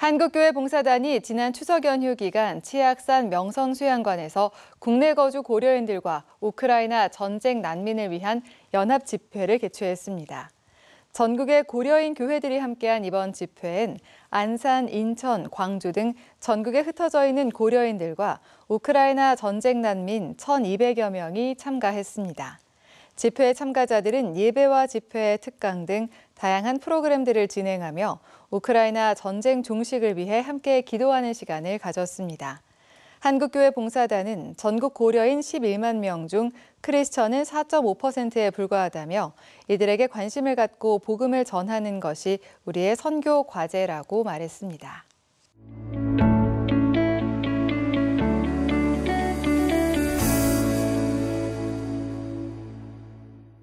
한국교회 봉사단이 지난 추석 연휴 기간 치악산 명성수양관에서 국내 거주 고려인들과 우크라이나 전쟁 난민을 위한 연합 집회를 개최했습니다. 전국의 고려인 교회들이 함께한 이번 집회엔 안산, 인천, 광주 등 전국에 흩어져 있는 고려인들과 우크라이나 전쟁 난민 1,200여 명이 참가했습니다. 집회 참가자들은 예배와 집회, 특강 등 다양한 프로그램들을 진행하며 우크라이나 전쟁 종식을 위해 함께 기도하는 시간을 가졌습니다. 한국교회 봉사단은 전국 고려인 11만 명 중 크리스천은 4.5%에 불과하다며 이들에게 관심을 갖고 복음을 전하는 것이 우리의 선교 과제라고 말했습니다.